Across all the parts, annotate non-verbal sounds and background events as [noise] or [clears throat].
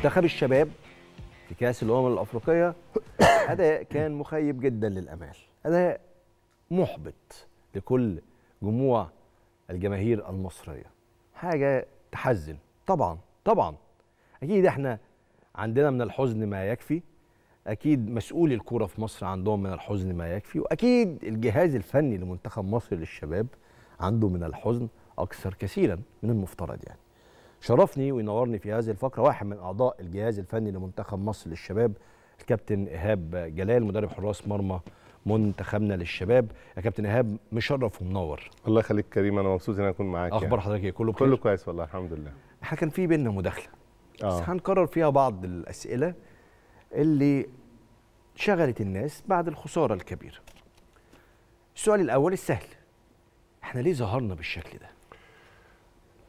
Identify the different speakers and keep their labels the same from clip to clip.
Speaker 1: منتخب الشباب في كاس الامم الافريقيه [coughs] اداء كان مخيب جدا للامال اداء محبط لكل جموع الجماهير المصريه حاجه تحزن طبعا طبعا اكيد احنا عندنا من الحزن ما يكفي اكيد مسؤولي الكوره في مصر عندهم من الحزن ما يكفي واكيد الجهاز الفني لمنتخب مصر للشباب عنده من الحزن اكثر كثيرا من المفترض يعني شرفني وينورني في هذه الفقره واحد من اعضاء الجهاز الفني لمنتخب مصر للشباب الكابتن ايهاب جلال مدرب حراس مرمى منتخبنا للشباب يا كابتن ايهاب مشرف ومنور الله يخليك كريم انا
Speaker 2: مبسوط ان اكون معاك يعني. اخبار يعني. حضرتك ايه كله بخير كله كويس والله الحمد لله
Speaker 1: احنا كان في بينا مداخله آه. بس هنكرر فيها بعض الاسئله اللي شغلت الناس بعد
Speaker 2: الخساره الكبيره السؤال الاول السهل احنا ليه ظهرنا بالشكل ده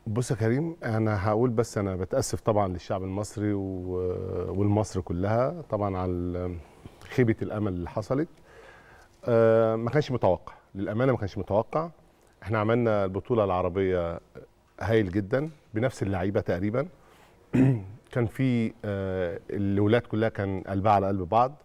Speaker 2: بص يا كريم انا هقول بس انا بتاسف طبعا للشعب المصري والمصر كلها طبعا على خيبه الامل اللي حصلت آه، ما كانش متوقع للامانه ما كانش متوقع احنا عملنا البطوله العربيه هايل جدا بنفس اللعيبه تقريبا [clears throat] كان في آه، الاولاد كلها كان قلبها على قلب بعض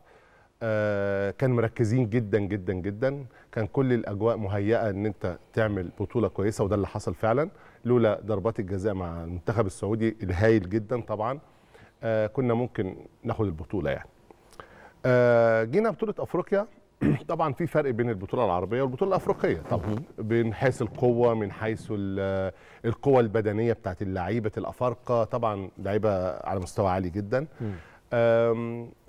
Speaker 2: آه، كان مركزين جدا جدا جدا كان كل الاجواء مهيئه ان انت تعمل بطوله كويسه وده اللي حصل فعلا لولا ضربات الجزاء مع المنتخب السعودي الهايل جدا طبعا آه، كنا ممكن ناخد البطوله يعني آه، جينا بطوله افريقيا [clears throat] طبعا في فرق بين البطوله العربيه والبطوله الافريقيه طبعا من حيث القوه من حيث القوه البدنيه بتاعت اللعيبه الافارقه طبعا لعيبه على مستوى عالي جدا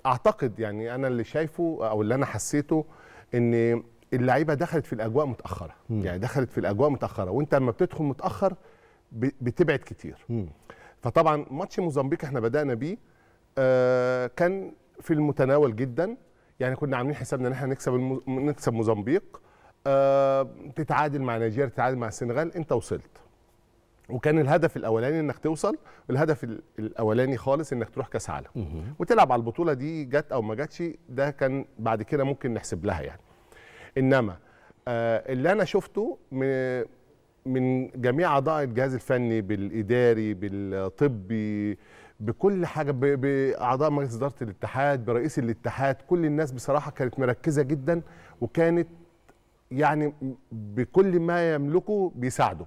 Speaker 2: اعتقد يعني انا اللي شايفه او اللي انا حسيته ان اللعيبه دخلت في الاجواء متاخره م. يعني دخلت في الاجواء متاخره وانت لما بتدخل متاخر بتبعد كتير م. فطبعا ماتش موزمبيق احنا بدانا بيه آه كان في المتناول جدا يعني كنا عاملين حسابنا ان احنا نكسب نكسب موزمبيق آه تتعادل مع نيجيريا تتعادل مع السنغال انت وصلت وكان الهدف الاولاني انك توصل الهدف الاولاني خالص انك تروح كاس عالم وتلعب على البطوله دي جت او ما جاتش ده كان بعد كده ممكن نحسب لها يعني انما آه اللي انا شفته من من جميع اعضاء الجهاز الفني بالاداري بالطبي بكل حاجه باعضاء مجلس اداره الاتحاد برئيس الاتحاد كل الناس بصراحه كانت مركزه جدا وكانت يعني بكل ما يملكه بيساعده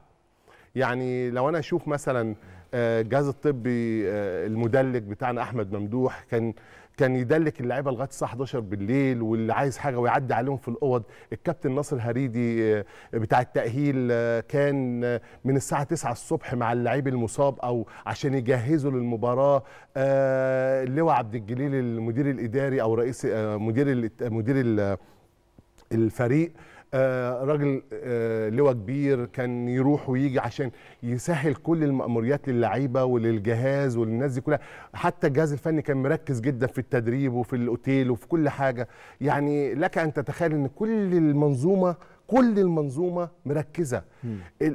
Speaker 2: يعني لو انا اشوف مثلا الجهاز آه، الطبي آه، المدلك بتاعنا احمد ممدوح كان كان يدلك اللعيبه لغايه الساعه 11 بالليل واللي عايز حاجه ويعدي عليهم في الاوض الكابتن ناصر هريدي آه، بتاع التاهيل كان من الساعه 9 الصبح مع اللعيب المصاب او عشان يجهزه للمباراه اللواء عبد الجليل المدير الاداري او رئيس مدير مدير الفريق آه، راجل آه، لواء كبير كان يروح ويجي عشان يسهل كل المأموريات للعيبة وللجهاز وللناس دي كلها حتى الجهاز الفني كان مركز جدا في التدريب وفي الأوتيل وفي كل حاجة يعني لك أن تتخيل أن كل المنظومة كل المنظومة مركزة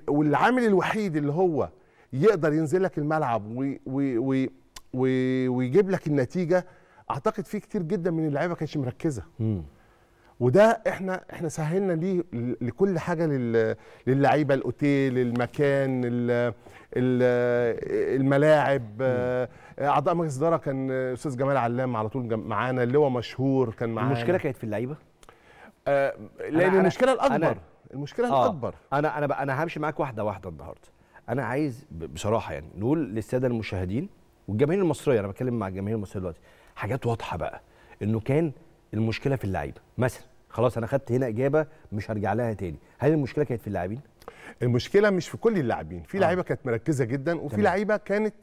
Speaker 2: والعامل الوحيد اللي هو يقدر ينزل لك الملعب ويجيب لك النتيجة أعتقد في كتير جدا من اللعيبة كانتش مركزة م. وده احنا احنا سهلنا ليه لكل حاجه للعيبه الاوتيل المكان الملاعب اعضاء مجلس اداره كان استاذ جمال علام على طول معانا اللواء مشهور كان معانا المشكله كانت في اللعيبه آه، لان المشكله الاكبر أنا المشكله آه الاكبر انا انا انا همشي معاك
Speaker 1: واحده واحده النهارده انا عايز بصراحه يعني نقول للساده المشاهدين والجماهير المصريه انا بتكلم مع الجماهير المصريه دلوقتي حاجات واضحه بقى انه كان المشكله في اللعيبه
Speaker 2: مثلا خلاص انا خدت هنا اجابه مش هرجع لها تاني هل المشكله كانت في اللاعبين المشكله مش في كل اللاعبين في آه. لعيبه كانت مركزه جدا وفي لعيبه كانت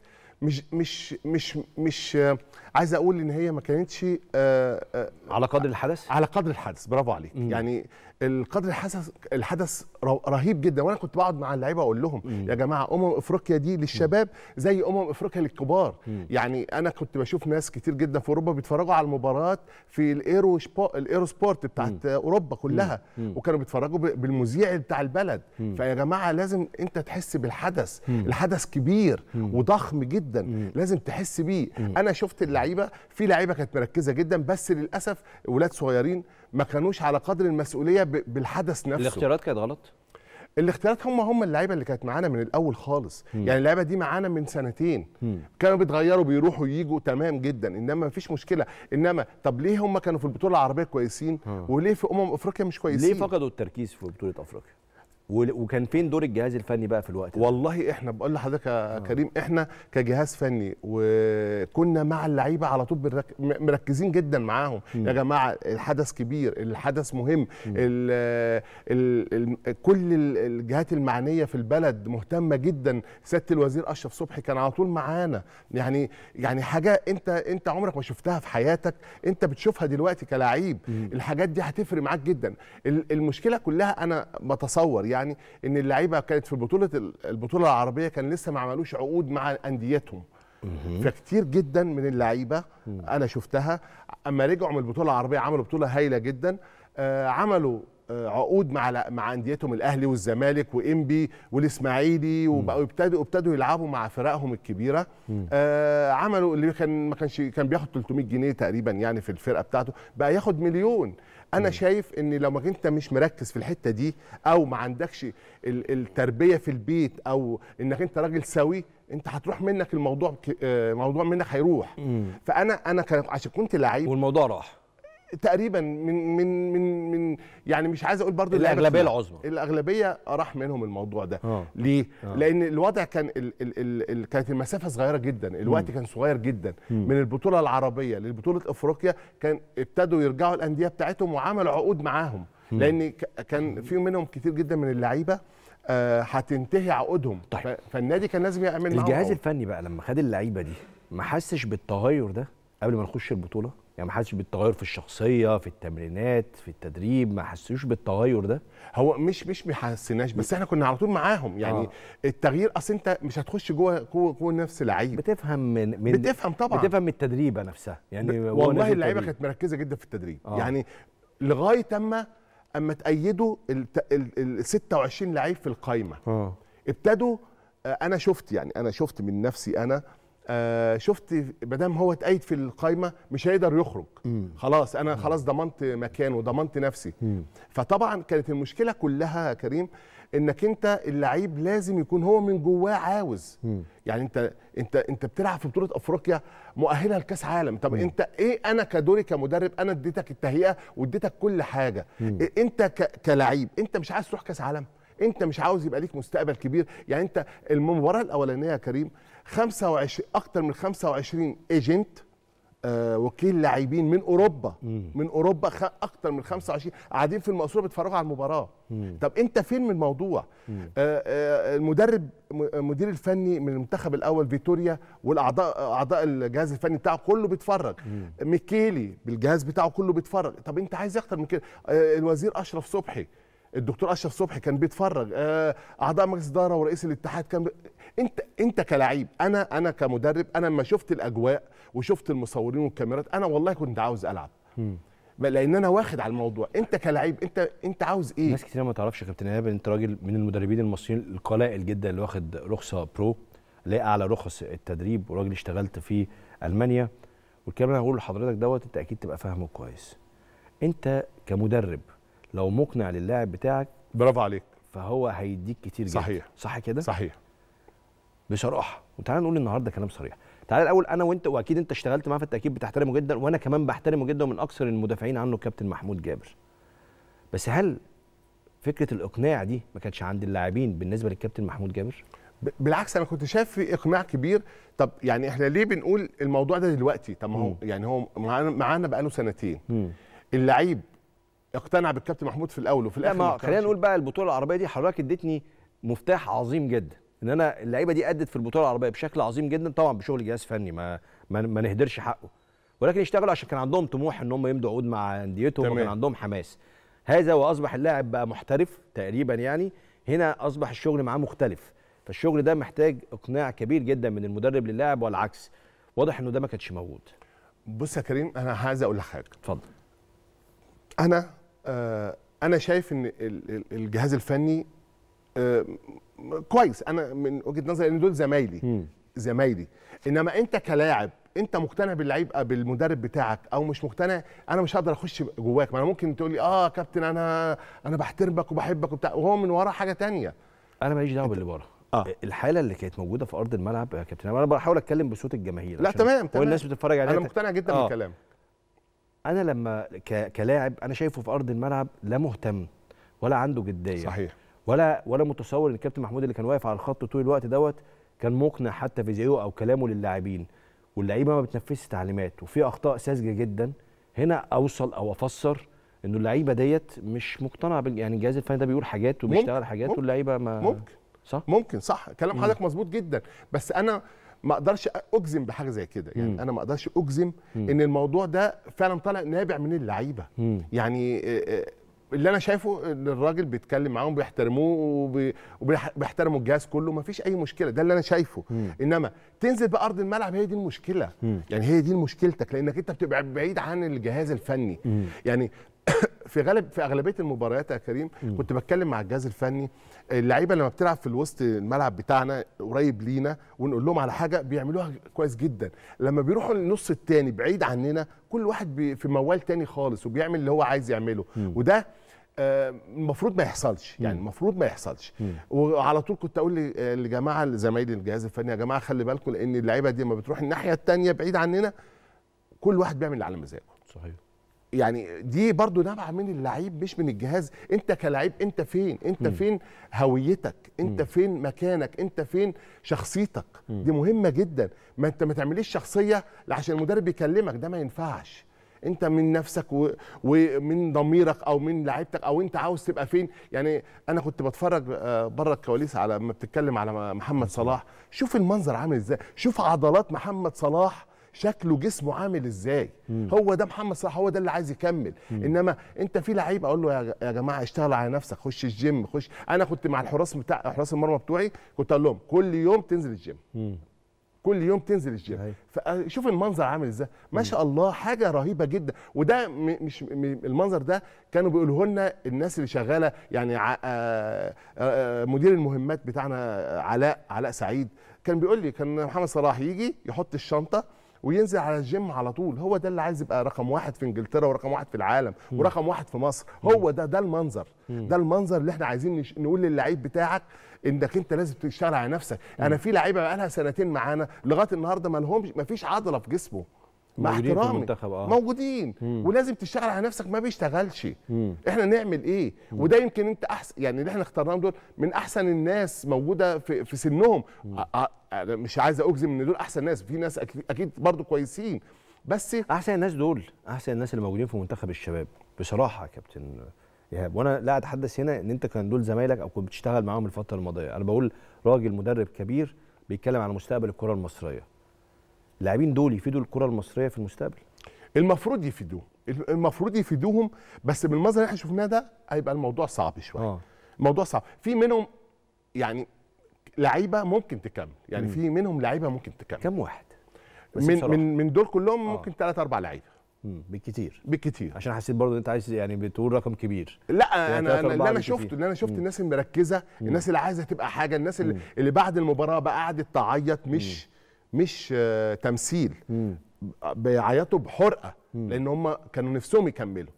Speaker 2: مش مش مش مش آه، عايز اقول ان هي ما كانتش آآ آه، آآ آه، على قدر الحدث على قدر الحدث برافو عليك يعني القدر الحدث الحدث رهيب جدا وانا كنت بقعد مع اللعيبه اقول لهم مم. يا جماعه امم افريقيا دي للشباب زي امم افريقيا للكبار مم. يعني انا كنت بشوف ناس كتير جدا في اوروبا بيتفرجوا على المباراه في الايرو الايرو سبورت بتاعت مم. اوروبا كلها مم. وكانوا بيتفرجوا بالمذيع بتاع البلد مم. فيا جماعه لازم انت تحس بالحدث مم. الحدث كبير مم. وضخم جدا مم. لازم تحس بيه مم. انا شفت اللعيبه في لعيبه كانت مركزه جدا بس للاسف ولاد صغيرين ما كانوش على قدر المسؤوليه بالحدث نفسه الاختيارات كانت غلط الاختيارات هم هم اللعيبه اللي كانت معانا من الاول خالص م. يعني اللعيبه دي معانا من سنتين م. كانوا بيتغيروا بيروحوا ييجوا تمام جدا انما مفيش مشكله انما طب ليه هم كانوا في البطوله العربيه كويسين م. وليه في امم افريقيا مش كويسين ليه
Speaker 1: فقدوا التركيز في بطوله افريقيا
Speaker 2: وكان فين دور الجهاز الفني بقى في الوقت ده؟ والله احنا بقول لحضرتك يا آه. كريم احنا كجهاز فني وكنا مع اللعيبه على طول بالرك... مركزين جدا معاهم يا جماعه الحدث كبير الحدث مهم الـ الـ الـ كل الجهات المعنيه في البلد مهتمه جدا سياده الوزير اشرف صبحي كان على طول معانا يعني يعني حاجه انت انت عمرك ما شفتها في حياتك انت بتشوفها دلوقتي كلاعب الحاجات دي هتفرق معاك جدا المشكله كلها انا بتصور يعني ان اللعيبه كانت في البطوله البطوله العربيه كان لسه ما عملوش عقود مع انديتهم فكتير جدا من اللعيبه انا شفتها اما رجعوا من البطوله العربيه عملوا بطوله هايله جدا آه، عملوا آه، عقود مع مع انديتهم الاهلي والزمالك وانبي والاسماعيلي وبقوا يبتدوا ابتدوا يلعبوا مع فرقهم الكبيره آه عملوا اللي كان ما كانش كان بياخد 300 جنيه تقريبا يعني في الفرقه بتاعته بقى ياخد مليون انا شايف ان لو ما انت مش مركز في الحته دي او ما عندكش التربيه في البيت او انك انت راجل سوي انت هتروح منك الموضوع آه، موضوع منك هيروح فانا انا عشان كنت لعيب والموضوع راح تقريبا من من من من يعني مش عايز اقول برضو الاغلبيه العظمى الاغلبيه راح منهم الموضوع ده أوه. ليه أوه. لان الوضع كان ال ال ال كانت المسافه صغيره جدا الوقت مم. كان صغير جدا مم. من البطوله العربيه للبطوله افريقيا كان ابتدوا يرجعوا الانديه بتاعتهم وعملوا عقود معاهم مم. لان كان في منهم كتير جدا من اللعيبه آه، هتنتهي آه عقودهم طيب. فالنادي كان لازم يعمل الجهاز الفني بقى لما خد اللعيبه دي ما حسش
Speaker 1: بالتغير ده قبل ما نخش البطوله يعني ما حسش بالتغير في الشخصيه في التمرينات في
Speaker 2: التدريب ما حسوش بالتغير ده هو مش مش ما حسيناش بس احنا كنا على طول معاهم يعني آه. التغيير اصل انت مش هتخش جوه جوه, جوه نفس لعيب بتفهم من, من بتفهم طبعا بتفهم من التدريبه نفسها يعني ب... والله اللعيبه كانت مركزه جدا في التدريب آه. يعني لغايه اما اما تأيدوا ال, ال, ال 26 لعيب في القايمه آه. ابتدوا آه، انا شفت يعني انا شفت من نفسي انا آه شفت ما دام هو اتقيد في القايمه مش هيقدر يخرج مم. خلاص انا خلاص ضمنت مكانه ضمنت نفسي مم. فطبعا كانت المشكله كلها يا كريم انك انت اللعيب لازم يكون هو من جواه عاوز مم. يعني انت انت انت بتلعب في بطوله افريقيا مؤهله لكاس عالم طب مم. انت ايه انا كدوري كمدرب انا اديتك التهيئه واديتك كل حاجه إيه انت كلعيب انت مش عايز تروح كاس عالم انت مش عاوز يبقى ليك مستقبل كبير يعني انت المباراه الاولانيه يا كريم 25 اكثر من 25 ايجنت آه، وكيل لاعبين من اوروبا مم. من اوروبا اكثر من 25 قاعدين في المقصوره بيتفرجوا على المباراه مم. طب انت فين من الموضوع آه، آه، المدرب المدير الفني من المنتخب الاول فيتوريا والاعضاء اعضاء الجهاز الفني بتاعه كله بيتفرج ميكيلي بالجهاز بتاعه كله بيتفرج طب انت عايز اكتر من كده الوزير اشرف صبحي الدكتور اشرف صبحي كان بيتفرج اعضاء مجلس اداره ورئيس الاتحاد كان بي... انت انت كلاعب انا انا كمدرب انا لما شفت الاجواء وشفت المصورين والكاميرات انا والله كنت عاوز العب لان انا واخد على الموضوع انت كلاعب انت انت عاوز ايه ناس
Speaker 1: كتير ما تعرفش يا كابتن ايهاب انت راجل من المدربين المصريين القلائل جدا اللي واخد رخصه برو اللي اعلى رخص التدريب وراجل اشتغلت في المانيا والكلام اللي انا هقوله لحضرتك دوت انت اكيد تبقى فاهمه كويس انت كمدرب لو مقنع للاعب بتاعك برافو عليك فهو هيديك كتير جدا صحيح صح كده صحيح بصراحه وتعالى نقول النهارده كلام صريح تعالى الاول انا وانت واكيد انت اشتغلت معاه في التاكيد بتحترمه جدا وانا كمان بحترمه جدا ومن اكثر المدافعين عنه كابتن محمود جابر
Speaker 2: بس هل فكره الاقناع دي ما كانتش عند اللاعبين بالنسبه للكابتن محمود جابر بالعكس انا كنت شايف في اقناع كبير طب يعني احنا ليه بنقول الموضوع ده دلوقتي طب ما هو يعني هو معانا بقاله سنتين اللعيب اقتنع بالكابتن محمود في الاول وفي الاخر خلينا نقول بقى البطوله العربيه دي حضرتك اديتني مفتاح
Speaker 1: عظيم جدا ان انا اللعيبه دي ادت في البطوله العربيه بشكل عظيم جدا طبعا بشغل جهاز فني ما ما, ما نهدرش حقه ولكن اشتغلوا عشان كان عندهم طموح ان هم يمضوا عود مع انديتهم وكان عندهم حماس هذا واصبح اللاعب بقى محترف تقريبا يعني هنا اصبح الشغل معاه مختلف فالشغل ده محتاج اقناع كبير جدا من المدرب للاعب والعكس واضح انه ده ما
Speaker 2: كانش موجود بص يا كريم انا عايز اقول لك حاجه اتفضل انا آه انا شايف ان الجهاز الفني آه، كويس انا من وجهه نظري ان دول زمايلي زمايلي انما انت كلاعب انت مقتنع باللعيب آه، بالمدرب بتاعك او مش مقتنع انا مش هقدر اخش جواك ما انا ممكن تقول لي اه كابتن انا انا بحترمك وبحبك وبتاع وهو من ورا حاجه تانية انا ماليش دعوه باللي بره
Speaker 1: آه. الحاله اللي كانت موجوده في ارض الملعب يا كابتن انا بحاول
Speaker 2: اتكلم بصوت الجماهير لا تمام تمام والناس بتتفرج عليك انا مقتنع جدا آه. بالكلام
Speaker 1: انا لما كلاعب انا شايفه في ارض الملعب لا مهتم ولا عنده جديه صحيح ولا ولا متصور ان كابتن محمود اللي كان واقف على الخط طول الوقت دوت كان مقنع حتى في زيو او كلامه للاعبين واللعيبه ما بتنفذش تعليمات وفي اخطاء ساذجه جدا هنا اوصل او افسر انه اللعيبه
Speaker 2: ديت مش مقتنعه بال... يعني الجهاز الفني ده بيقول حاجات وبيشتغل حاجات واللعيبه ما ممكن صح ممكن صح كلام حضرتك مظبوط جدا بس انا ما اقدرش اجزم بحاجه زي كده يعني مم. انا ما اقدرش اجزم مم. ان الموضوع ده فعلا طالع نابع من اللعيبه يعني اللي انا شايفه ان الراجل بيتكلم معاهم بيحترموه وبيحترموا الجهاز كله ما فيش اي مشكله ده اللي انا شايفه مم. انما تنزل بقى ارض الملعب هي دي المشكله مم. يعني هي دي مشكلتك لانك انت بتبقى بعيد عن الجهاز الفني مم. يعني [coughs] في غالب في اغلبيه المباريات يا كريم مم. كنت بتكلم مع الجهاز الفني اللعيبه لما بتلعب في الوسط الملعب بتاعنا قريب لينا ونقول لهم على حاجه بيعملوها كويس جدا لما بيروحوا النص الثاني بعيد عننا كل واحد في موال تاني خالص وبيعمل اللي هو عايز يعمله مم. وده آه، المفروض ما يحصلش يعني المفروض ما يحصلش وعلى طول كنت اقول للجماعه آه، زمايلي الجهاز الفني يا جماعه خلي بالكم لان اللعيبه دي لما بتروح الناحيه الثانيه بعيد عننا كل واحد بيعمل اللي على مزاجه صحيح يعني دي برضو نبع من اللعيب مش من الجهاز انت كلاعب انت فين انت م. فين هويتك انت م. فين مكانك انت فين شخصيتك م. دي مهمه جدا ما انت ما تعمليش شخصيه عشان المدرب يكلمك ده ما ينفعش انت من نفسك ومن ضميرك او من لعيبتك او انت عاوز تبقى فين يعني انا كنت بتفرج آه، بره الكواليس على ما بتتكلم على محمد صلاح شوف المنظر عامل ازاي شوف عضلات محمد صلاح شكله جسمه عامل ازاي مم. هو ده محمد صلاح هو ده اللي عايز يكمل مم. انما انت في لعيب اقول له يا جماعه اشتغل على نفسك خش الجيم خش انا كنت مع الحراس بتاع حراس المرمى بتوعي كنت اقول لهم كل يوم تنزل الجيم مم. كل يوم تنزل الجيم فشوف آه، المنظر عامل ازاي ما شاء الله حاجه رهيبه جدا وده مش المنظر ده كانوا بيقولوه لنا الناس اللي شغاله يعني آه، آه، مدير المهمات بتاعنا علاء علاء سعيد كان بيقول لي كان محمد صلاح يجي يحط الشنطه وينزل على الجيم على طول هو ده اللي عايز يبقى رقم واحد في انجلترا ورقم واحد في العالم م. ورقم واحد في مصر هو ده ده المنظر م. ده المنظر اللي احنا عايزين نقول للعيب بتاعك انك انت لازم تشتغل على نفسك انا في لعيبه بقى لها سنتين معانا لغايه النهارده ما لهمش ما فيش عضله في جسمه مع احترامي آه. موجودين مم. ولازم تشتغل على نفسك ما بيشتغلش مم. احنا نعمل ايه مم. وده يمكن انت احسن يعني اللي احنا اخترناهم دول من احسن الناس موجوده في, في سنهم أ... أ... مش عايز اجزم ان دول احسن ناس في ناس اكيد, أكيد برضو كويسين بس احسن الناس دول احسن الناس اللي موجودين في منتخب الشباب بصراحه يا كابتن
Speaker 1: ايهاب وانا لا اتحدث هنا ان انت كان دول زمايلك او كنت بتشتغل معاهم الفتره الماضيه انا بقول راجل مدرب كبير بيتكلم على مستقبل الكره المصريه اللاعبين دول يفيدوا
Speaker 2: الكره المصريه في المستقبل المفروض يفيدوهم المفروض يفيدوهم بس بالمنظر اللي احنا شفناه ده هيبقى الموضوع صعب شويه آه. الموضوع صعب في منهم يعني لعيبه ممكن تكمل يعني في منهم لعيبه ممكن تكمل كم واحد
Speaker 1: من بصراحة. من
Speaker 2: من دول كلهم آه. ممكن ثلاث اربع لعيبه بالكثير بالكثير عشان حسيت برضه انت عايز يعني بتقول رقم كبير لا يعني انا انا اللي انا شفته اللي انا شفت الناس المركزه الناس اللي عايزه تبقى حاجه الناس اللي, اللي بعد المباراه بقى قعدت تعيط مش مش آه، تمثيل بيعيطوا بحرقه لان هم كانوا نفسهم يكملوا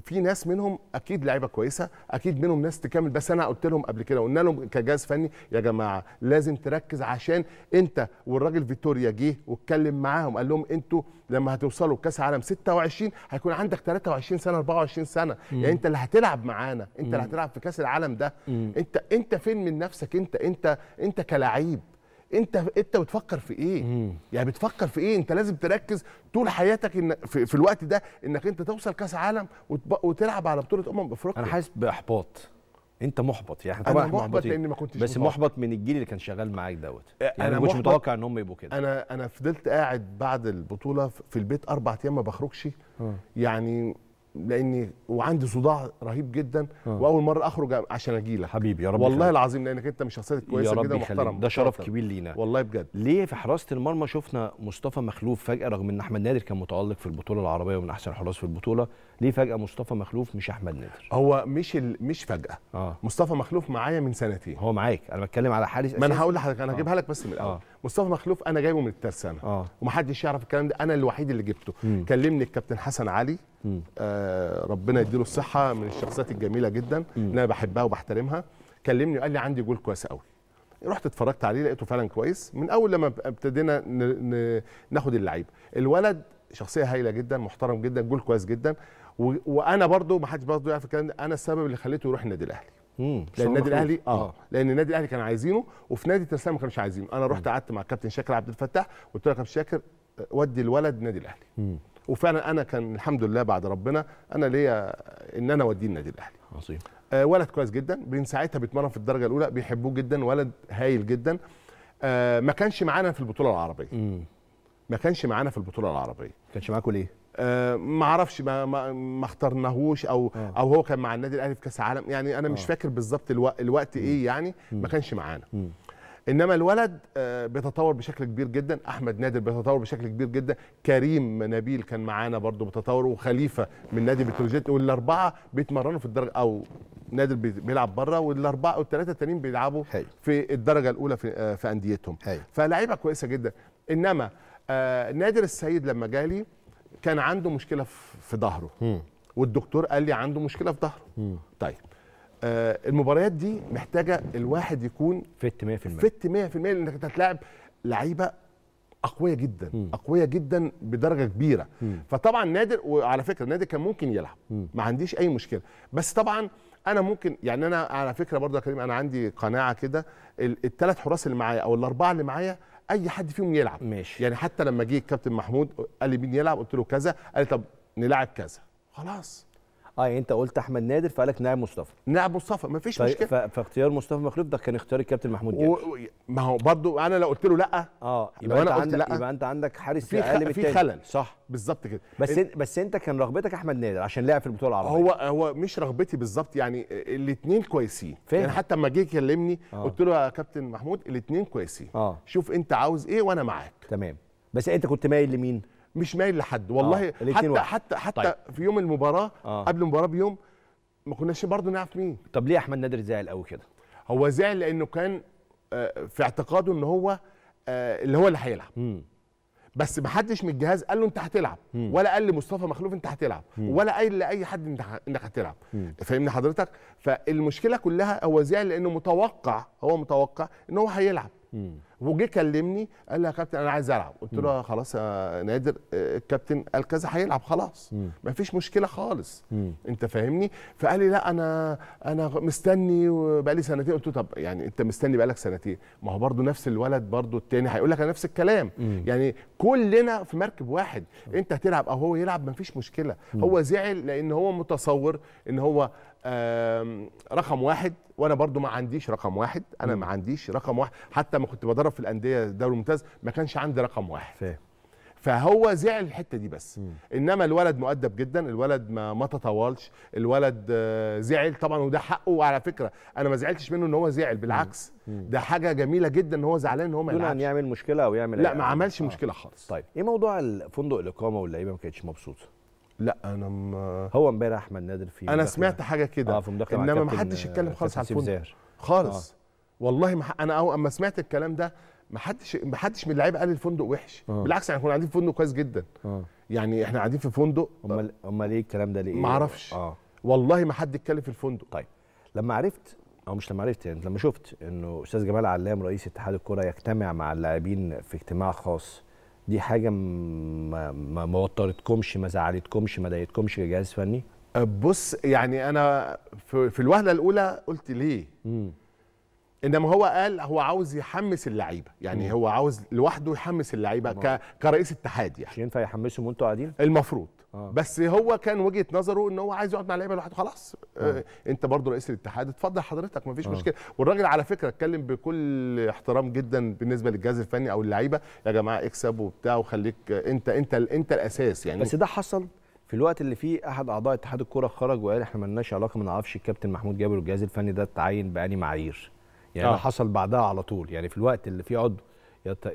Speaker 2: في ناس منهم اكيد لعيبه كويسه اكيد منهم ناس تكمل بس انا قلت لهم قبل كده قلنا لهم كجهاز فني يا جماعه لازم تركز عشان انت والراجل فيتوريا جه واتكلم معاهم قال لهم انتوا لما هتوصلوا كاس عالم 26 هيكون عندك 23 سنه 24 سنه مم. يعني انت اللي هتلعب معانا انت اللي هتلعب في كاس العالم ده مم. انت انت فين من نفسك انت انت انت كلاعب انت انت بتفكر في ايه مم. يعني بتفكر في ايه انت لازم تركز طول حياتك إن في, في الوقت ده انك انت توصل كاس عالم وتلعب على بطوله امم افريقيا انا حاسس باحباط انت محبط يعني طبعا انا محبط لاني ما كنتش بس متوقع. محبط
Speaker 1: من الجيل اللي كان شغال معاك دوت يعني انا ما كنتش متوقع ان هم يبقوا كده
Speaker 2: انا انا فضلت قاعد بعد البطوله في البيت اربع ايام ما بخرجش آه. يعني لاني وعندي صداع رهيب جدا آه. واول مره اخرج عشان اجي لك حبيبي يا رب والله خلي. العظيم لانك انت من شخصيتك كويسه كده محترم ده شرف كبير
Speaker 1: لينا والله بجد ليه في حراسه المرمى شفنا مصطفى مخلوف فجاه رغم ان احمد نادر كان متالق في البطوله العربيه ومن احسن الحراس في البطوله ليه فجاه مصطفى مخلوف مش احمد
Speaker 2: نادر هو مش ال... مش فجاه آه. مصطفى مخلوف معايا من سنتين هو معاك انا بتكلم على حارس ما انا هقول لحضرتك انا هجيبها آه. لك بس من الاول آه. مصطفى مخلوف انا جايبه من الترسانه آه. ومحدش يعرف الكلام ده انا الوحيد اللي جبته مم. كلمني الكابتن حسن علي آه ربنا يديله الصحه من الشخصيات الجميله جدا مم. اللي انا بحبها وبحترمها كلمني وقال لي عندي جول كويس قوي رحت اتفرجت عليه لقيته فعلا كويس من اول لما ابتدينا ناخد اللعيبه الولد شخصيه هايله جدا محترم جدا جول كويس جدا وانا برضو ما حدش برضو يعرف الكلام ده انا السبب اللي خليته يروح النادي الاهلي لان النادي الاهلي آه. اه, لان النادي الاهلي كان عايزينه وفي نادي ترسانه ما كانوش عايزينه انا رحت قعدت مع الكابتن شاكر عبد الفتاح قلت له يا كابتن شاكر آه، ودي الولد النادي الاهلي مم. وفعلا انا كان الحمد لله بعد ربنا انا ليا ان انا اوديه النادي الاهلي عظيم آه ولد كويس جدا من ساعتها بيتمرن في الدرجه الاولى بيحبوه جدا ولد هايل جدا آه ما كانش معانا في البطوله العربيه مم. ما كانش معانا في البطوله العربيه كانش معاكم ليه آه ما اعرفش ما ما اخترناهوش او آه. او هو كان مع النادي الاهلي في كاس عالم يعني انا مش آه. فاكر بالظبط الوقت, الوقت ايه يعني ما كانش معانا انما الولد آه، بيتطور بشكل كبير جدا احمد نادر بيتطور بشكل كبير جدا كريم نبيل كان معانا برده بيتطور وخليفه من نادي بتروجيت والاربعه بيتمرنوا في الدرجه او نادر بيلعب بره والاربعه والثلاثه الثانيين التانيين بيلعبوا هي. في الدرجه الاولى في, في انديتهم فلاعيبه كويسه جدا انما نادر السيد لما جالي كان عنده مشكله في ظهره والدكتور قال لي عنده مشكله في ظهره طيب آه المباريات دي محتاجه الواحد يكون فت 100% فت 100% لانك هتلاعب لعيبه اقوياء جدا م. اقوياء جدا بدرجه كبيره فطبعا نادر وعلى فكره نادر كان ممكن يلعب ما عنديش اي مشكله بس طبعا انا ممكن يعني انا على فكره برضه يا كريم انا عندي قناعه كده الثلاث حراس اللي معايا او الاربعه اللي معايا اي حد فيهم يلعب ماشي. يعني حتى لما جه الكابتن محمود قال لي مين يلعب قلت له كذا قال لي طب نلعب كذا خلاص اه يعني انت قلت
Speaker 1: احمد نادر فقال لك نائب مصطفى نائب مصطفى مفيش طيب مشكله فاختيار مصطفى مخلوف ده كان اختيار الكابتن محمود جابر و... ما هو برضو انا لو قلت له لا اه يبقى انا قلت لا يبقى انت عندك حارس في من في خلل
Speaker 2: صح بالظبط كده بس إن... بس انت كان رغبتك احمد نادر عشان لعب في البطوله العربيه هو هو مش رغبتي بالظبط يعني الاثنين كويسين فهم. يعني حتى لما جه يكلمني آه. قلت له يا كابتن محمود الاثنين كويسين آه. شوف انت عاوز ايه وانا معاك تمام بس انت كنت مايل لمين مش مايل لحد والله آه. حتى حتى حتى حتى طيب. في يوم المباراه آه. قبل المباراه بيوم ما كناش برضه نعرف مين طب ليه احمد نادر زعل قوي كده هو زعل لانه كان آه، في اعتقاده ان هو آه، اللي هو اللي هيلعب بس ما حدش من الجهاز قال له انت هتلعب ولا قال لمصطفى مخلوف انت هتلعب ولا قال لاي حد انت انك هتلعب فاهمني حضرتك فالمشكله كلها هو زعل لانه متوقع هو متوقع ان هو هيلعب وجه كلمني قال لي يا كابتن انا عايز العب قلت له خلاص يا نادر آه، الكابتن قال كذا هيلعب خلاص مفيش مشكله خالص مم. انت فاهمني فقال لي لا انا انا مستني بقالي سنتين قلت له طب يعني انت مستني بقالك سنتين ما هو برده نفس الولد برده التاني هيقول لك انا نفس الكلام مم. يعني كلنا في مركب واحد انت هتلعب او هو يلعب مفيش مشكله مم. هو زعل لان هو متصور ان هو رقم واحد وانا برضو ما عنديش رقم واحد انا ما عنديش رقم واحد حتى ما كنت بدرب في الانديه الدوري الممتاز ما كانش عندي رقم واحد فيه. فهو زعل الحته دي بس م. انما الولد مؤدب جدا الولد ما ما تطاولش الولد آه، زعل طبعا وده حقه وعلى فكره انا ما زعلتش منه ان هو زعل بالعكس م. ده حاجه جميله جدا ان هو زعلان ان هو ما دون ان يعمل مشكله او يعمل لا ما عملش آه. مشكله
Speaker 1: خالص طيب ايه موضوع الفندق الاقامه واللعيبه ما كانتش مبسوطه لا انا م... هو امبارح احمد نادر في انا سمعت
Speaker 2: حاجه كده آه انما ما حدش اتكلم خالص على الفندق خالص آه. والله ما انا اول اما سمعت الكلام ده ما حدش ما حدش من اللعيبه قال الفندق وحش آه. بالعكس احنا كنا قاعدين في فندق كويس جدا آه. يعني احنا قاعدين في فندق امال امال ايه الكلام ده ليه ما اعرفش آه. والله
Speaker 1: ما حد اتكلم في الفندق طيب لما عرفت او مش لما عرفت يعني لما شفت انه استاذ جمال علام رئيس اتحاد الكره يجتمع مع اللاعبين في اجتماع خاص دي حاجه ما
Speaker 2: ما وترتكمش ما زعلتكمش ما ضايقتكمش كجهاز فني أه، بص يعني انا في, في الوهله الاولى قلت ليه مم. انما هو قال هو عاوز يحمس اللعيبه يعني مم. هو عاوز لوحده يحمس اللعيبه كرئيس اتحاد يعني مش ينفع يحمسهم وانتوا قاعدين المفروض آه. بس هو كان وجهه نظره ان هو عايز يقعد مع اللعيبه لوحده خلاص آه. آه، انت برضه رئيس الاتحاد اتفضل حضرتك مفيش آه. مشكله والراجل على فكره اتكلم بكل احترام جدا بالنسبه للجهاز الفني او اللعيبه يا جماعه اكسب وبتاع وخليك آه، انت انت انت الاساس يعني بس ده حصل في الوقت اللي فيه احد اعضاء اتحاد الكوره خرج وقال احنا
Speaker 1: مالناش علاقه ما نعرفش الكابتن محمود جابر والجهاز الفني ده اتعين باني معايير يعني آه. ده حصل بعدها على طول يعني في الوقت اللي فيه عضو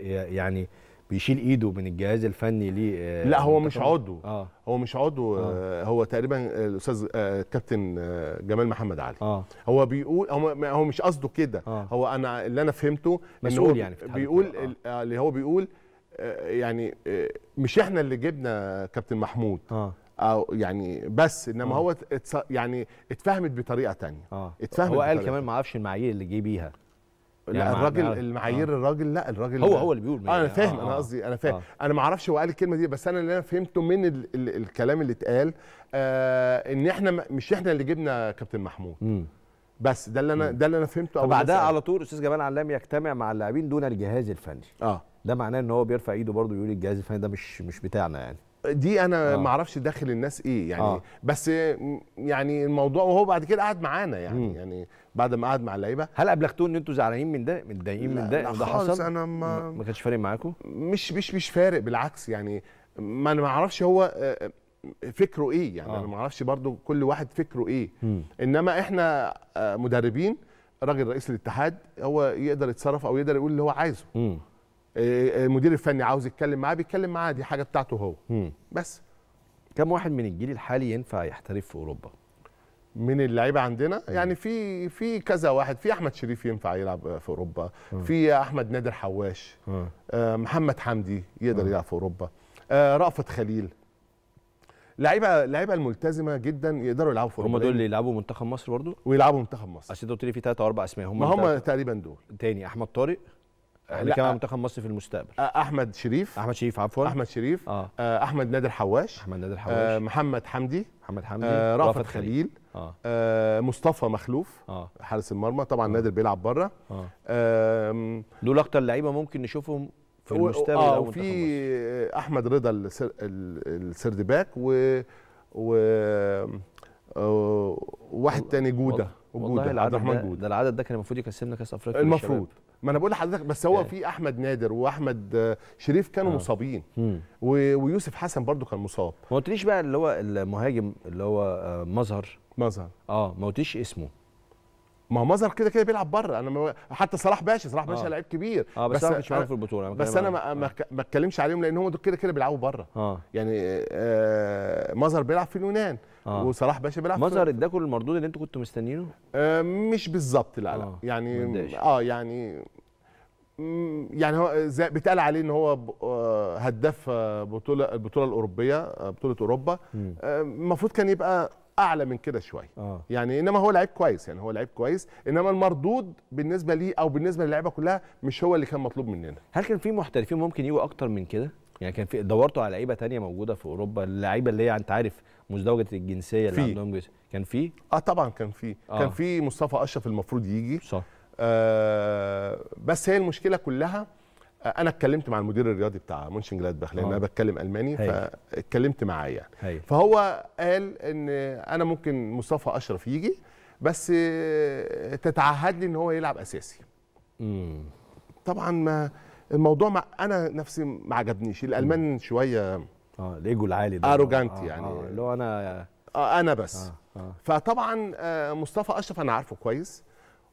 Speaker 1: يعني بيشيل ايده من الجهاز الفني ليه آه، لا هو مش عضو
Speaker 2: آه. هو مش عضو آه. آه، هو تقريبا آه، الاستاذ الكابتن جمال محمد علي آه. هو بيقول هو, هو مش قصده كده آه. هو انا اللي انا فهمته مسؤول يعني في بيقول آه. اللي هو بيقول يعني مش احنا اللي جبنا كابتن محمود آه. او يعني بس انما آه. هو يعني اتفهمت بطريقه ثانيه آه. اتفهمت هو قال كمان ما اعرفش المعايير اللي جه بيها لا الراجل المعايير آه. الراجل لا الراجل هو هو اللي بيقول آه انا آه، فاهم آه انا قصدي انا فاهم آه. انا ما اعرفش هو قال الكلمه دي بس انا اللي انا فهمته من ال ال الكلام اللي اتقال آه ان احنا مش احنا اللي جبنا كابتن محمود م. بس ده اللي انا ده اللي انا فهمته اول بعدها على
Speaker 1: طول استاذ جمال علام يجتمع مع اللاعبين دون الجهاز الفني اه ده معناه ان هو بيرفع ايده برضه يقول الجهاز الفني ده مش مش
Speaker 2: بتاعنا يعني دي انا آه. ما اعرفش داخل الناس ايه يعني آه. بس يعني الموضوع وهو بعد كده قعد معانا يعني مم. يعني بعد ما قعد مع اللعيبه هل ابلغتوه ان انتوا زعلانين من ده متضايقين من ده ده حصل انا ما ما كانش فارق معاكم مش مش مش فارق بالعكس يعني ما انا ما اعرفش هو آه، آه، فكره ايه يعني آه. انا ما اعرفش برضو كل واحد فكره ايه مم. انما احنا آه، مدربين راجل رئيس الاتحاد هو يقدر يتصرف او يقدر يقول اللي هو عايزه مم. المدير آه، آه، الفني عاوز يتكلم معاه بيتكلم معاه دي حاجه بتاعته هو مم. بس كم واحد من الجيل الحالي ينفع يحترف في اوروبا من اللعيبه عندنا يعني في في كذا واحد في احمد شريف ينفع يلعب في اوروبا مم. في احمد نادر حواش مم. آه محمد حمدي يقدر يلعب في اوروبا آه رأفت خليل لعيبه لعيبه الملتزمه جدا يقدروا يلعبوا في هم دول اللي
Speaker 1: يلعبوا منتخب مصر برضه
Speaker 2: ويلعبوا منتخب مصر عشان انت قلت لي في ثلاثة او اربع اسماء هم ما هم تقريبا دول تاني احمد طارق احنا كمان منتخب مصر في المستقبل احمد شريف احمد شريف عفوا احمد شريف آه. احمد نادر حواش احمد نادر حواش آه محمد حمدي محمد حمدي آه رافت خليل آه. آه مصطفى مخلوف آه. حارس المرمى طبعا آه. نادر بيلعب بره آه. آه دول اكتر لعيبه ممكن نشوفهم في المستقبل اه وفي احمد رضا السردباك و و واحد تاني جوده والله العدد ده موجود ده العدد ده كان المفروض يكسبنا كاس افريقيا المفروض ما انا بقول لحضرتك بس هو يعني في احمد نادر واحمد شريف كانوا آه. مصابين ويوسف حسن برده كان مصاب ما قلتليش بقى اللي هو المهاجم اللي هو آه، مظهر مظهر اه ما قلتليش اسمه ما هو مظهر كده كده بيلعب بره انا حتى صلاح باشا صلاح باشا آه. لعيب كبير آه بس, بس انا مش في البطوله بس انا ما آه. ما اتكلمش عليهم لان هم دول كده كده بيلعبوا بره آه. يعني آه مظهر بيلعب في اليونان آه. وصلاح باشا بيلعب مظهر اداكم المردود اللي انتوا كنتوا مستنيينه؟ آه مش بالظبط لا آه. لا يعني منداش. اه يعني آه، يعني, يعني هو زي بيتقال عليه ان هو آه، هداف آه، بطوله البطوله الاوروبيه بطوله اوروبا المفروض كان يبقى اعلى من كده شويه آه. يعني انما هو لعيب كويس يعني هو لعيب كويس انما المردود بالنسبه ليه او بالنسبه للعيبه كلها مش هو اللي كان مطلوب مننا هل كان في محترفين ممكن يجوا اكتر من كده يعني كان في دورتوا على
Speaker 1: لعيبه تانية موجوده في اوروبا اللعيبه اللي هي انت عارف مزدوجه الجنسيه اللي عندهم جنسية. كان في
Speaker 2: اه طبعا كان في آه. كان في مصطفى اشرف المفروض يجي صح آه بس هي المشكله كلها آه، انا اتكلمت مع المدير الرياضي بتاع مونشن جلادباخ لان انا آه. بتكلم الماني فاتكلمت معاه يعني فهو قال ان انا ممكن مصطفى اشرف يجي بس تتعهد لي ان هو يلعب اساسي مم. طبعا ما الموضوع ما انا نفسي ما عجبنيش الالمان مم. شويه اه الايجو العالي ده اروجانت آه يعني آه اللي هو انا آه انا بس آه آه. فطبعا آه، مصطفى اشرف انا عارفه كويس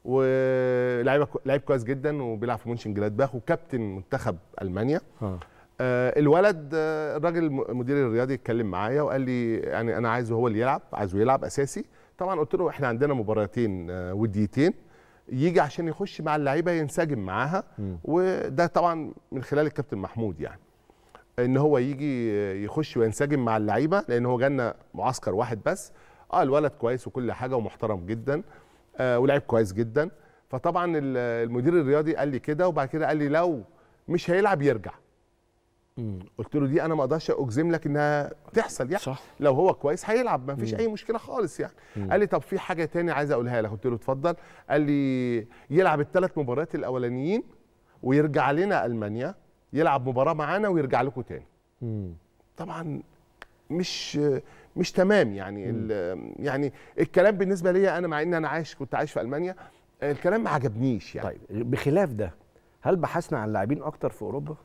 Speaker 2: ولاعيبه لعيب كويس جدا وبيلعب في مونشن جلادباخ وكابتن منتخب المانيا آه. الولد آه الراجل المدير الرياضي اتكلم معايا وقال لي يعني انا عايزه هو اللي يلعب عايزه يلعب اساسي طبعا قلت له احنا عندنا مباراتين آه وديتين يجي عشان يخش مع اللعيبه ينسجم معاها وده طبعا من خلال الكابتن محمود يعني ان هو يجي آه، يخش وينسجم مع اللعيبه لان هو جالنا معسكر واحد بس اه الولد كويس وكل حاجه ومحترم جدا آه، ولعب كويس جدا فطبعا المدير الرياضي قال لي كده وبعد كده قال لي لو مش هيلعب يرجع قلت له دي انا ما اقدرش اجزم لك انها تحصل يعني صح. لو هو كويس هيلعب ما فيش اي مشكله خالص يعني مم. قال لي طب في حاجه تاني عايز اقولها لك قلت له اتفضل قال لي يلعب الثلاث مباريات الاولانيين ويرجع لنا المانيا يلعب مباراه معانا ويرجع لكم تاني مم. طبعا مش مش تمام يعني يعني الكلام بالنسبه ليا انا مع ان انا عايش كنت عايش في المانيا الكلام ما عجبنيش يعني طيب بخلاف ده هل بحثنا عن لاعبين اكتر في اوروبا؟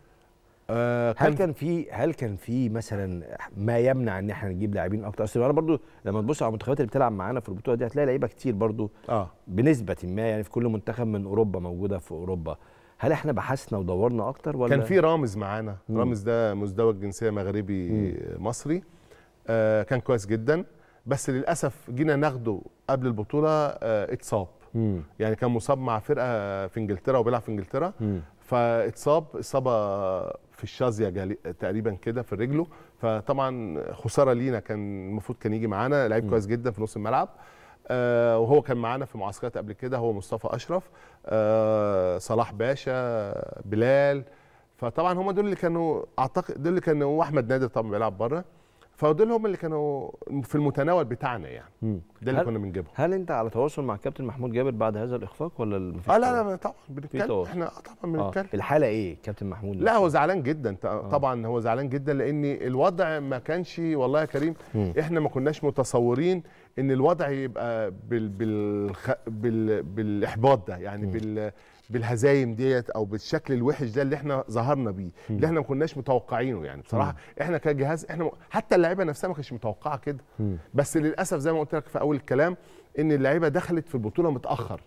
Speaker 2: آه هل كان في هل كان في
Speaker 1: مثلا ما يمنع ان احنا نجيب لاعبين اكتر اصل انا برضو لما تبص على المنتخبات اللي بتلعب معانا في البطوله دي هتلاقي لعيبه كتير برضو آه. بنسبه ما يعني في كل منتخب من اوروبا موجوده في اوروبا
Speaker 2: هل احنا بحثنا ودورنا اكتر ولا كان في رامز معانا رامز ده مزدوج جنسيه مغربي مم. مصري آه، كان كويس جدا بس للاسف جينا ناخده قبل البطوله آه، اتصاب يعني كان مصاب مع فرقه في انجلترا وبيلعب في انجلترا فاتصاب اصابه في الشازيا تقريبا كده في رجله فطبعا خساره لينا كان المفروض كان يجي معانا لعيب كويس جدا في نص الملعب آه وهو كان معانا في معسكرات قبل كده هو مصطفى اشرف آه صلاح باشا بلال فطبعا هم دول اللي كانوا اعتقد دول اللي كانوا واحمد نادر طبعا بيلعب بره فدول هم اللي كانوا في المتناول بتاعنا يعني مم. ده اللي كنا بنجيبهم هل انت على تواصل مع كابتن محمود جابر بعد هذا الاخفاق ولا مفيش اه لا لا, لا طبعا بنتكلم احنا آه، طبعا آه، بنتكلم آه. الحاله ايه كابتن محمود لا هو زعلان جدا آه. طبعا آه. هو زعلان جدا لان الوضع ما كانش والله يا كريم مم. احنا ما كناش متصورين ان الوضع يبقى بال... بال... بالاحباط ده يعني مم. بال بالهزايم ديت او بالشكل الوحش ده اللي احنا ظهرنا بيه اللي احنا ما كناش متوقعينه يعني بصراحه مم. احنا كجهاز احنا م... حتى اللعيبه نفسها ما كانتش متوقعه كده مم. بس للاسف زي ما قلت لك في اول الكلام ان اللعيبه دخلت في البطوله متاخر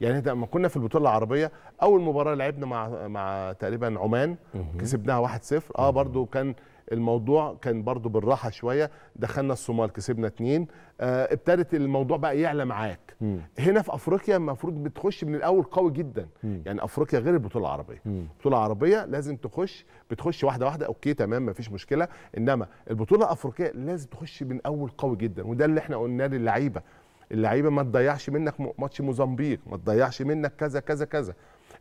Speaker 2: يعني لما كنا في البطوله العربيه اول مباراه لعبنا مع مع تقريبا عمان كسبناها 1-0 اه برده كان الموضوع كان برضو بالراحه شويه دخلنا الصومال كسبنا اتنين آه ابتدت الموضوع بقى يعلى معاك مم. هنا في افريقيا المفروض بتخش من الاول قوي جدا مم. يعني افريقيا غير البطوله العربيه البطوله العربيه لازم تخش بتخش واحده واحده اوكي تمام مفيش مشكله انما البطوله الافريقيه لازم تخش من اول قوي جدا وده اللي احنا قلناه للعيبه اللعيبه ما تضيعش منك ماتش موزمبيق ما تضيعش منك كذا كذا كذا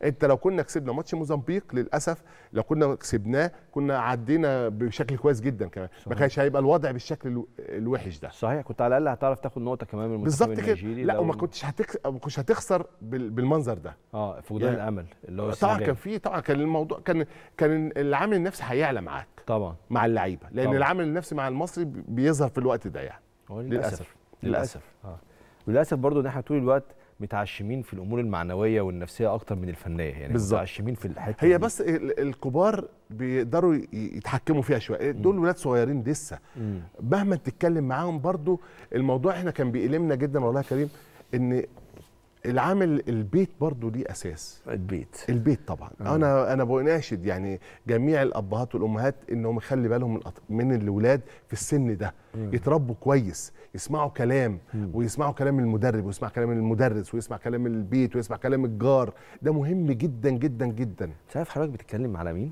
Speaker 2: انت لو كنا كسبنا ماتش موزمبيق للاسف لو كنا كسبناه كنا عدينا بشكل كويس جدا كمان ما كانش هيبقى الوضع بالشكل الوحش ده صحيح كنت على الاقل هتعرف تاخد نقطه كمان من المنتخب النيجيري لا وما كنتش هتكس... ما كنتش هتخسر بالمنظر ده
Speaker 1: اه فقدان يعني... الامل اللي هو طبعا كان
Speaker 2: في طبعا كان الموضوع كان كان العامل النفسي هيعلى معاك طبعا مع اللعيبه لان طبعا. العامل النفسي مع المصري بيظهر في الوقت ده يعني للاسف للاسف للاسف, آه.
Speaker 1: للأسف برضو ان احنا طول الوقت متعشمين في الامور المعنويه والنفسيه اكتر من الفنيه يعني بالزبط.
Speaker 2: متعشمين في الحته هي دي. بس الكبار بيقدروا يتحكموا فيها شويه دول ولاد صغيرين لسه مهما تتكلم معاهم برضو الموضوع احنا كان بيألمنا جدا والله يا كريم ان العامل البيت برضو ليه اساس البيت البيت طبعا مم. انا انا بناشد يعني جميع الابهات والامهات انهم يخلي بالهم من الاولاد في السن ده مم. يتربوا كويس يسمعوا كلام ويسمعوا كلام المدرب ويسمع كلام المدرس ويسمع كلام البيت ويسمع كلام الجار ده مهم جدا جدا جدا انت عارف حضرتك بتتكلم على مين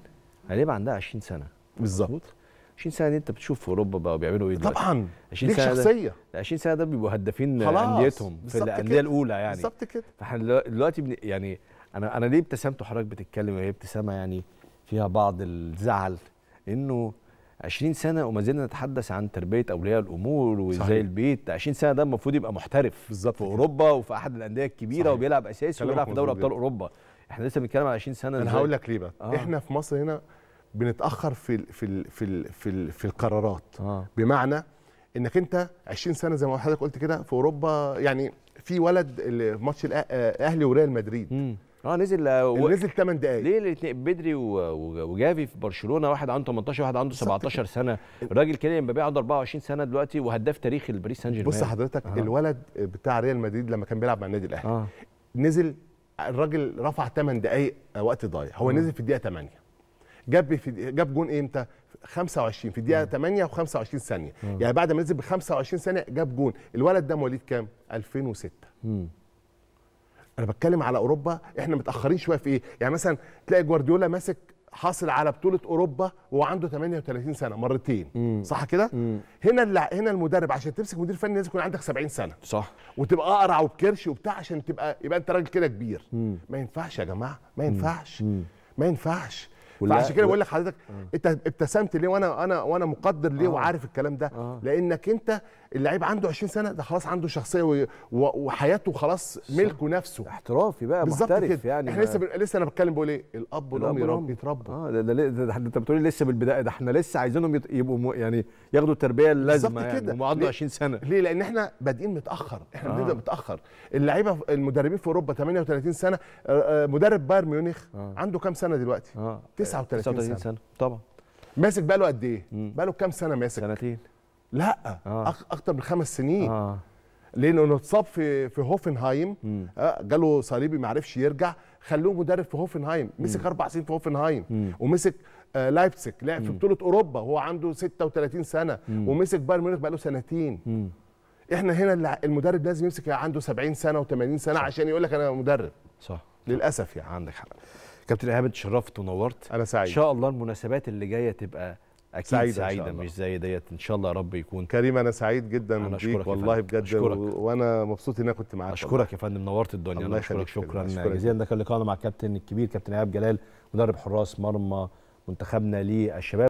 Speaker 2: غالبا عندها 20 سنه بالظبط 20
Speaker 1: سنه دي انت بتشوف في اوروبا بقى بيعملوا ايه طبعا 20 سنه شخصيه 20 سنه ده بيبقوا هدافين انديتهم في الانديه الاولى يعني بالظبط كده فاحنا دلوقتي بن... يعني انا انا ليه ابتسمت وحضرتك بتتكلم وهي ابتسامه يعني فيها بعض الزعل انه 20 سنه وما زلنا نتحدث عن تربيه اولياء الامور وازاي البيت 20 سنه ده المفروض يبقى محترف بالظبط في اوروبا وفي احد الانديه الكبيره صحيح. وبيلعب اساسي وبيلعب في دوري ابطال اوروبا احنا لسه بنتكلم على
Speaker 2: 20 سنه انا هقول لك ليه بقى آه. احنا في مصر هنا بنتاخر في الـ في الـ في الـ في, الـ في القرارات آه. بمعنى انك انت 20 سنه زي ما حضرتك قلت كده في اوروبا يعني في ولد اللي في ماتش الاهلي آه، وريال مدريد م. اه نزل آه، و... نزل 8
Speaker 1: دقائق ليه الاثنين بدري و... وجافي في برشلونه واحد عنده 18 واحد عنده 17 سنه
Speaker 2: الراجل كده امبابي عنده 24 سنه دلوقتي وهداف تاريخ لباريس سان جيرمان بص حضرتك آه. الولد بتاع ريال مدريد لما كان بيلعب مع النادي الاهلي آه. نزل الراجل رفع 8 دقائق آه، وقت ضايع هو آه. نزل في الدقيقه 8 جاب في جاب جون إيه امتى 25 في الدقيقه 8 أه. و25 ثانيه يعني بعد ما نزل ب 25 ثانيه جاب جون الولد ده مواليد كام 2006 مم. انا بتكلم على اوروبا احنا متاخرين شويه في ايه يعني مثلا تلاقي جوارديولا ماسك حاصل على بطوله اوروبا وهو عنده 38 سنه مرتين مم. صح كده هنا اللي هنا المدرب عشان تمسك مدير فني لازم يكون عندك 70 سنه صح وتبقى اقرع وبكرش وبتاع عشان تبقى يبقى انت راجل كده كبير مم. ما ينفعش يا جماعه ما ينفعش مم. ما ينفعش فعشان كده بقول لك حضرتك آه. انت ابتسمت ليه وانا انا وانا مقدر ليه آه. وعارف الكلام ده آه. لانك انت اللعيب عنده 20 سنه ده خلاص عنده شخصيه وحياته خلاص ملكه نفسه احترافي بقى محترف يعني احنا لسه ب... لسه انا بتكلم بقول ايه الاب والام يا
Speaker 1: يتربوا اه ده, ده, ده, ده انت بتقولي إيه لسه بالبدايه ده احنا لسه عايزينهم يبقوا
Speaker 2: م... يعني ياخدوا التربيه اللازمه يعني هم عدوا 20 سنه ليه لان احنا بادئين متاخر احنا آه. بنبدا متاخر اللعيبه المدربين في اوروبا 38 سنه آه، آه، مدرب بايرن ميونخ آه. عنده كام سنه دلوقتي آه. 39, 39 سنه, سنة. طبعا ماسك بقاله قد ايه بقاله كام سنه ماسك سنتين لا آه. اكتر من خمس سنين آه. لانه اتصاب في في هوفنهايم آه جاله صليبي ما عرفش يرجع خلوه مدرب في هوفنهايم مسك اربع سنين في هوفنهايم ومسك آه لايبسك لعب في بطوله اوروبا وهو عنده 36 سنه مم. ومسك بايرن ميونخ بقاله سنتين مم. احنا هنا المدرب لازم يمسك عنده 70 سنه و80 سنه صح. عشان يقول لك انا مدرب صح للاسف يعني عندك حق
Speaker 1: كابتن ايهاب اتشرفت ونورت انا سعيد ان شاء الله المناسبات اللي جايه تبقى اكيد سعيده, سعيدة مش زي ديت ان شاء الله يا رب يكون كريم انا سعيد جدا أنا بيك والله بجد أشكرك. و... وانا مبسوط ان انا كنت معاك اشكرك يا فندم نورت الدنيا الله يخليك شكرا يعني جزيلا ده كان لقاءنا مع الكابتن الكبير كابتن ايهاب جلال مدرب حراس مرمى منتخبنا للشباب